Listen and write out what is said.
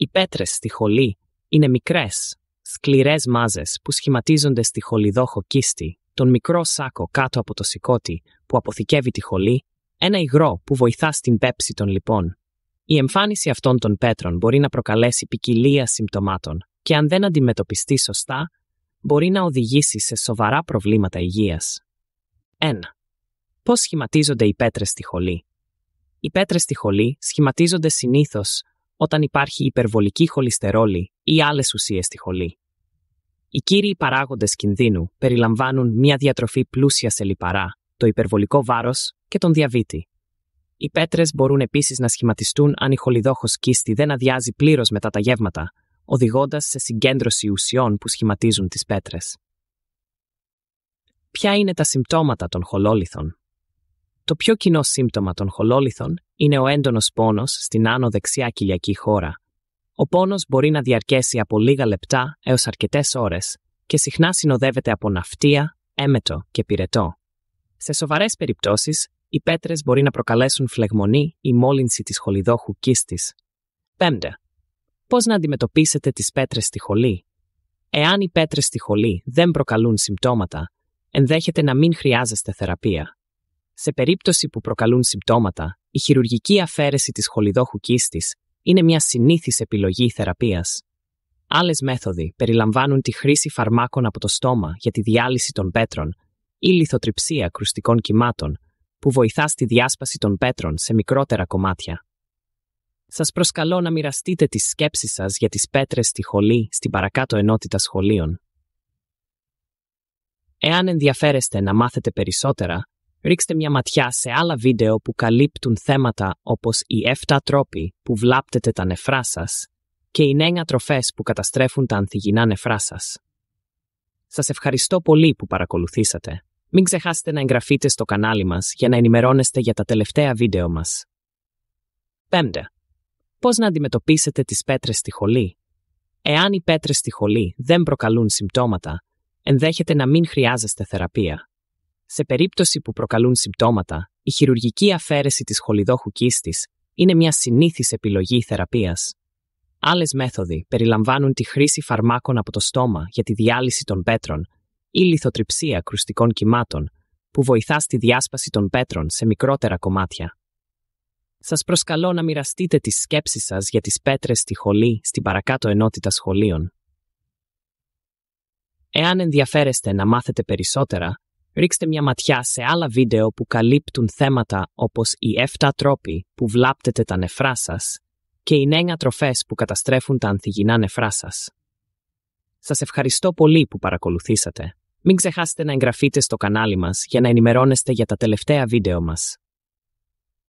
Οι πέτρες στη χολή είναι μικρές, σκληρές μάζες που σχηματίζονται στη χολιδόχο κίστη, τον μικρό σάκο κάτω από το σηκώτη που αποθηκεύει τη χολή, ένα υγρό που βοηθά στην πέψη των λιπών. Η εμφάνιση αυτών των πέτρων μπορεί να προκαλέσει ποικιλία συμπτωμάτων και αν δεν αντιμετωπιστεί σωστά, μπορεί να οδηγήσει σε σοβαρά προβλήματα υγείας. 1. Πώς σχηματίζονται οι πέτρες στη χολή. Οι πέτρες στη χολή σχηματίζονται συνήθως όταν υπάρχει υπερβολική χολυστερόλη ή άλλες ουσίες στη χολή. Οι κύριοι παράγοντες κινδύνου περιλαμβάνουν μια διατροφή πλούσια σε λιπαρά, το υπερβολικό βάρος και τον διαβήτη. Οι πέτρες μπορούν επίσης να σχηματιστούν αν η χολιδόχος κίστη δεν αδειάζει πλήρως μετά τα γεύματα, οδηγώντας σε συγκέντρωση ουσιών που σχηματίζουν τις πέτρες. Ποια είναι τα συμπτώματα των χολόλιθων. Το πιο κοινό σύμπτωμα των χολόλιθων είναι ο έντονος πόνος στην άνω δεξιά κοιλιακή χώρα. Ο πόνος μπορεί να διαρκέσει από λίγα λεπτά έως αρκετές ώρες και συχνά συνοδεύεται από ναυτία, έμετο και πυρετό. Σε σοβαρές περιπτώσεις, οι πέτρες μπορεί να προκαλέσουν φλεγμονή ή μόλυνση της χολιδόχου κύστης. 5. Πώς να αντιμετωπίσετε τις πέτρες στη χολή. Εάν οι πέτρες στη χολή δεν προκαλούν συμπτώματα, ενδέχεται να μην χρειάζεστε θεραπεία. Σε περίπτωση που προκαλούν συμπτώματα, η χειρουργική αφαίρεση της χολιδόχου κύστης είναι μια συνήθις επιλογή θεραπείας. Άλλες μέθοδοι περιλαμβάνουν τη χρήση φαρμάκων από το στόμα για τη διάλυση των πέτρων ή λιθοτριψία κρουστικών κυμάτων, που βοηθά στη διάσπαση των πέτρων σε μικρότερα κομμάτια. Σας προσκαλώ να μοιραστείτε τις σκέψεις σας για τις πέτρες στη χολή στην παρακάτω ενότητα σχολείων. Εάν ενδιαφέρεστε να μάθετε περισσότερα, Ρίξτε μια ματιά σε άλλα βίντεο που καλύπτουν θέματα όπως οι 7 τρόποι που βλάπτετε τα νεφρά σας και οι 9 τροφές που καταστρέφουν τα ανθυγινά νεφρά σας. Σας ευχαριστώ πολύ που παρακολουθήσατε. Μην ξεχάσετε να εγγραφείτε στο κανάλι μας για να ενημερώνεστε για τα τελευταία βίντεο μας. 5. Πώς να αντιμετωπίσετε τις πέτρες στη χολή. Εάν οι πέτρες στη χολή δεν προκαλούν συμπτώματα, ενδέχεται να μην χρειάζεστε θεραπεία. Σε περίπτωση που προκαλούν συμπτώματα, η χειρουργική αφαίρεση της χολιδόχου κύστης είναι μια συνήθις επιλογή θεραπείας. Άλλες μέθοδοι περιλαμβάνουν τη χρήση φαρμάκων από το στόμα για τη διάλυση των πέτρων ή λιθοτριψία κρουστικών κυμάτων, που βοηθά στη διάσπαση των πέτρων σε μικρότερα κομμάτια. Σας προσκαλώ να μοιραστείτε τις σκέψεις σας για τις πέτρες στη χολή στην παρακάτω ενότητα σχολείων. Εάν ενδιαφέρεστε να μάθετε περισσότερα, Ρίξτε μια ματιά σε άλλα βίντεο που καλύπτουν θέματα όπως οι 7 τρόποι που βλάπτετε τα νεφρά σας και οι 9 τροφές που καταστρέφουν τα ανθυγινά νεφρά σας. Σας ευχαριστώ πολύ που παρακολουθήσατε. Μην ξεχάσετε να εγγραφείτε στο κανάλι μας για να ενημερώνεστε για τα τελευταία βίντεο μας.